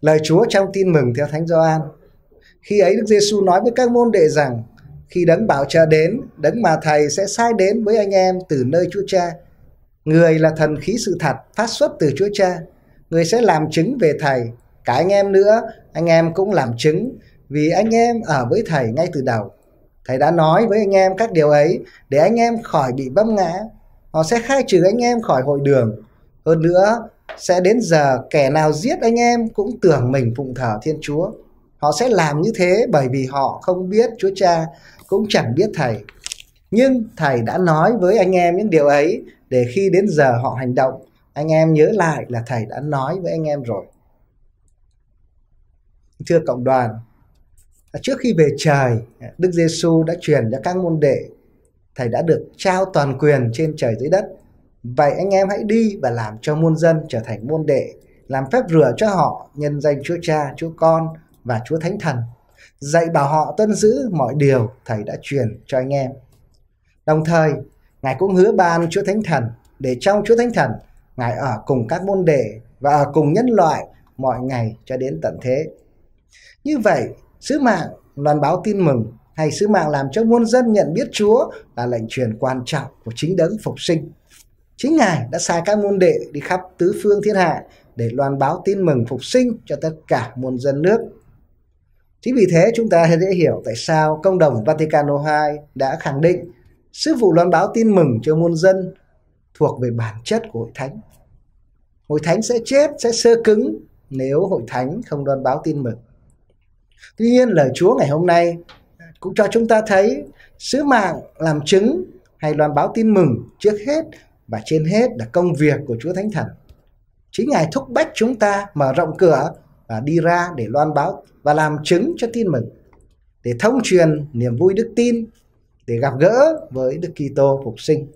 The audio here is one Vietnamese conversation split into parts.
Lời Chúa trong tin mừng theo Thánh Gioan. Khi ấy Đức Giêsu nói với các môn đệ rằng: Khi đấng bảo trợ đến, đấng mà thầy sẽ sai đến với anh em từ nơi Chúa Cha. Người là thần khí sự thật phát xuất từ Chúa Cha. Người sẽ làm chứng về thầy, cả anh em nữa, anh em cũng làm chứng vì anh em ở với thầy ngay từ đầu. Thầy đã nói với anh em các điều ấy để anh em khỏi bị bâm ngã. Họ sẽ khai trừ anh em khỏi hội đường hơn nữa, sẽ đến giờ kẻ nào giết anh em cũng tưởng mình phụng thờ Thiên Chúa. Họ sẽ làm như thế bởi vì họ không biết Chúa Cha cũng chẳng biết Thầy. Nhưng Thầy đã nói với anh em những điều ấy để khi đến giờ họ hành động, anh em nhớ lại là Thầy đã nói với anh em rồi. Thưa cộng đoàn, trước khi về trời, Đức Giêsu đã truyền cho các môn đệ Thầy đã được trao toàn quyền trên trời dưới đất – Vậy anh em hãy đi và làm cho muôn dân trở thành môn đệ, làm phép rửa cho họ nhân danh Chúa Cha, Chúa Con và Chúa Thánh Thần. Dạy bảo họ tuân giữ mọi điều Thầy đã truyền cho anh em. Đồng thời, Ngài cũng hứa ban Chúa Thánh Thần để trong Chúa Thánh Thần, Ngài ở cùng các môn đệ và ở cùng nhân loại mọi ngày cho đến tận thế. Như vậy, sứ mạng loan báo tin mừng hay sứ mạng làm cho muôn dân nhận biết Chúa là lệnh truyền quan trọng của chính đấng phục sinh. Chính Ngài đã sai các môn đệ đi khắp tứ phương thiên hạ để loan báo tin mừng phục sinh cho tất cả muôn dân nước. Chính vì thế chúng ta dễ hiểu tại sao công đồng Vatican II đã khẳng định sứ vụ loan báo tin mừng cho muôn dân thuộc về bản chất của hội thánh. Hội thánh sẽ chết, sẽ sơ cứng nếu hội thánh không loan báo tin mừng. Tuy nhiên lời Chúa ngày hôm nay cũng cho chúng ta thấy sứ mạng làm chứng hay loan báo tin mừng trước hết và trên hết là công việc của Chúa Thánh Thần. Chính Ngài thúc bách chúng ta mở rộng cửa và đi ra để loan báo và làm chứng cho tin mừng, để thông truyền niềm vui đức tin, để gặp gỡ với Đức Kitô phục sinh.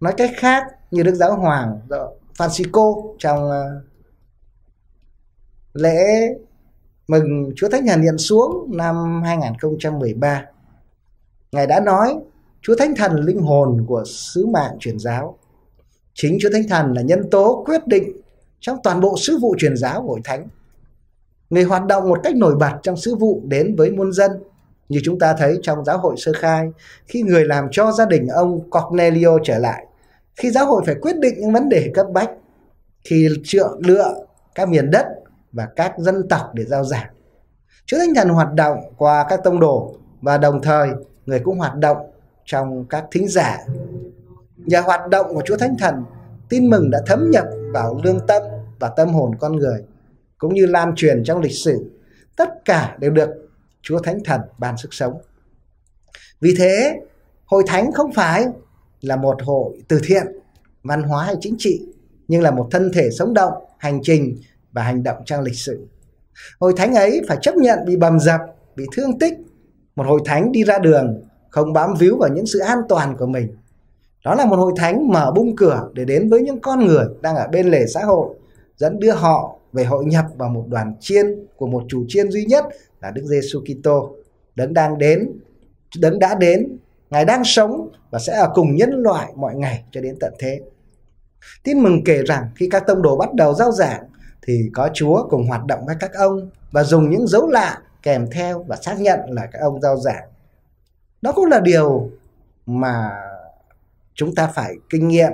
Nói cách khác, như Đức Giáo Hoàng Francisco trong ờ, lễ mừng Chúa Thánh Thần hiện xuống năm 2013, Ngài đã nói Chúa Thánh Thần linh hồn của sứ mạng truyền giáo. Chính Chúa Thánh Thần là nhân tố quyết định trong toàn bộ sứ vụ truyền giáo của Hội Thánh. Người hoạt động một cách nổi bật trong sứ vụ đến với muôn dân như chúng ta thấy trong giáo hội sơ khai khi người làm cho gia đình ông Cornelio trở lại khi giáo hội phải quyết định những vấn đề cấp bách thì chữa lựa các miền đất và các dân tộc để giao giảng Chúa Thánh Thần hoạt động qua các tông đồ và đồng thời người cũng hoạt động trong các thính giả nhờ hoạt động của chúa thánh thần tin mừng đã thấm nhập vào lương tâm và tâm hồn con người cũng như lan truyền trong lịch sử tất cả đều được chúa thánh thần ban sức sống vì thế hội thánh không phải là một hội từ thiện văn hóa hay chính trị nhưng là một thân thể sống động hành trình và hành động trong lịch sử hội thánh ấy phải chấp nhận bị bầm dập bị thương tích một hội thánh đi ra đường không bám víu vào những sự an toàn của mình đó là một hội thánh mở bung cửa để đến với những con người đang ở bên lề xã hội dẫn đưa họ về hội nhập vào một đoàn chiên của một chủ chiên duy nhất là Đức Giêsu Kitô đấng đang đến đấng đã đến Ngài đang sống và sẽ ở cùng nhân loại mọi ngày cho đến tận thế. Tin mừng kể rằng khi các tông đồ bắt đầu giao giảng thì có Chúa cùng hoạt động với các ông và dùng những dấu lạ kèm theo và xác nhận là các ông giao giảng đó cũng là điều mà chúng ta phải kinh nghiệm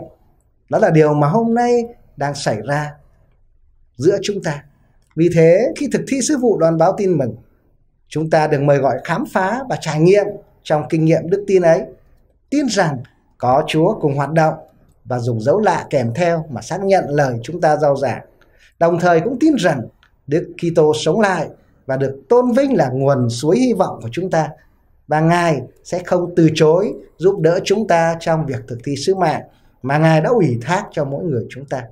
đó là điều mà hôm nay đang xảy ra giữa chúng ta vì thế khi thực thi sứ vụ đoàn báo tin mừng chúng ta được mời gọi khám phá và trải nghiệm trong kinh nghiệm đức tin ấy tin rằng có chúa cùng hoạt động và dùng dấu lạ kèm theo mà xác nhận lời chúng ta giao giảng đồng thời cũng tin rằng đức kitô sống lại và được tôn vinh là nguồn suối hy vọng của chúng ta và Ngài sẽ không từ chối giúp đỡ chúng ta trong việc thực thi sứ mạng mà Ngài đã ủy thác cho mỗi người chúng ta.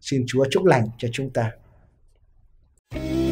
Xin Chúa chúc lành cho chúng ta. thank you